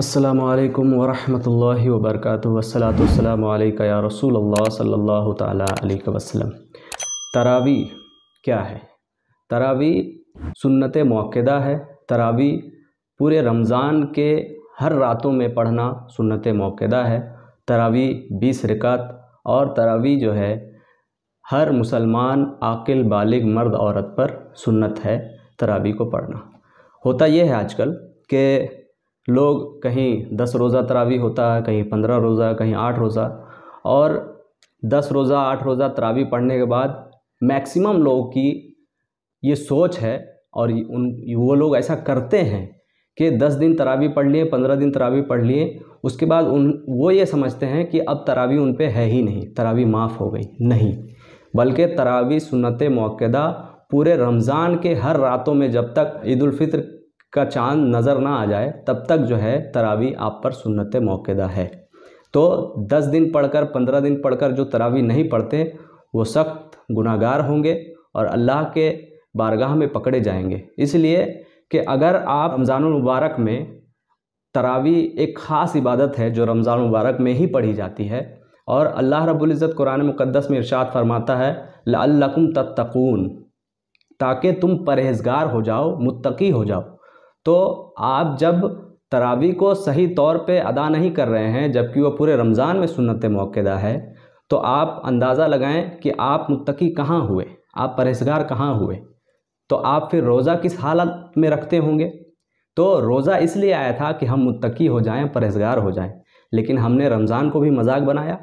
अल्लाम वरहमल वबरक वसलात या रसूल सल्ला तसलम तरावी क्या है तरावी सुन्नत मौक़दा है तरावी पूरे रमज़ान के हर रातों में पढ़ना सुन्नत मौक़दा है तरावी बीस रिकात और तरावी जो है हर मुसलमान आकिल बालिग मर्द औरत पर सुन्नत है तरावी को पढ़ना होता यह है आजकल कि लोग कहीं दस रोज़ा तरावी होता है कहीं पंद्रह रोज़ा कहीं आठ रोज़ा और दस रोज़ा आठ रोज़ा तरावी पढ़ने के बाद मैक्सिमम लोगों की ये सोच है और उन वो लोग ऐसा करते हैं कि दस दिन तरावी पढ़ लिए पंद्रह दिन तरावी पढ़ लिए उसके बाद उन वो ये समझते हैं कि अब तरावी उन पर है ही नहीं तरावी माफ़ हो गई नहीं बल्कि तरावी सुनत मौक़दा पूरे रमज़ान के हर रातों में जब तक ईदालफ़ित्र का चांद नज़र ना आ जाए तब तक जो है तरावी आप पर सुनत मौकेदा है तो दस दिन पढ़कर पंद्रह दिन पढ़कर जो तरावी नहीं पढ़ते वो सख्त गुनागार होंगे और अल्लाह के बारगाह में पकड़े जाएंगे इसलिए कि अगर आप रमज़ान मुबारक में तरावी एक ख़ास इबादत है जो रमज़ान मुबारक में ही पढ़ी जाती है और अल्लाह रब्ज़त कुरान मुक़दस में इरशाद फरमाता है लकुम तत्तकून ताकि तुम परहेजगार हो जाओ मुत्तकी हो जाओ तो आप जब तरावी को सही तौर पे अदा नहीं कर रहे हैं जबकि वो पूरे रमज़ान में सुनत मौक़दा है तो आप अंदाज़ा लगाएं कि आप मुतकी कहाँ हुए आप परहेजगार कहाँ हुए तो आप फिर रोज़ा किस हालत में रखते होंगे तो रोज़ा इसलिए आया था कि हम मुतकी हो जाएं परहेजगार हो जाएं लेकिन हमने रमज़ान को भी मजाक बनाया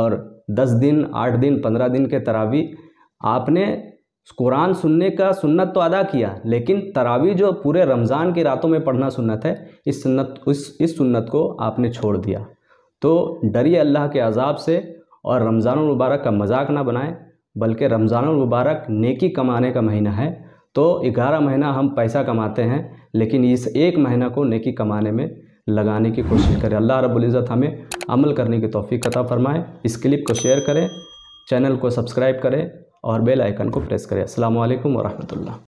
और दस दिन आठ दिन पंद्रह दिन के तरावी आपने कुरान सुनने का सुन्नत तो अदा किया लेकिन तरावी जो पूरे रमज़ान की रातों में पढ़ना सुन्नत है इस सुन्नत इस इस सुन्नत को आपने छोड़ दिया तो डरिए अल्लाह के अजाब से और रमज़ान मुबारक का मजाक ना बनाएं बल्कि रमज़ान मुबारक नेकी कमाने का महीना है तो ग्यारह महीना हम पैसा कमाते हैं लेकिन इस एक महीना को नेकी कमाने में लगाने की कोशिश करें अल्लाह रबुल्ज़त हमें अमल करने की तोफ़ी कथा फ़रमाएं इस क्लिप को शेयर करें चैनल को सब्सक्राइब करें और बेल आइकन को प्रेस करें असल वरहमल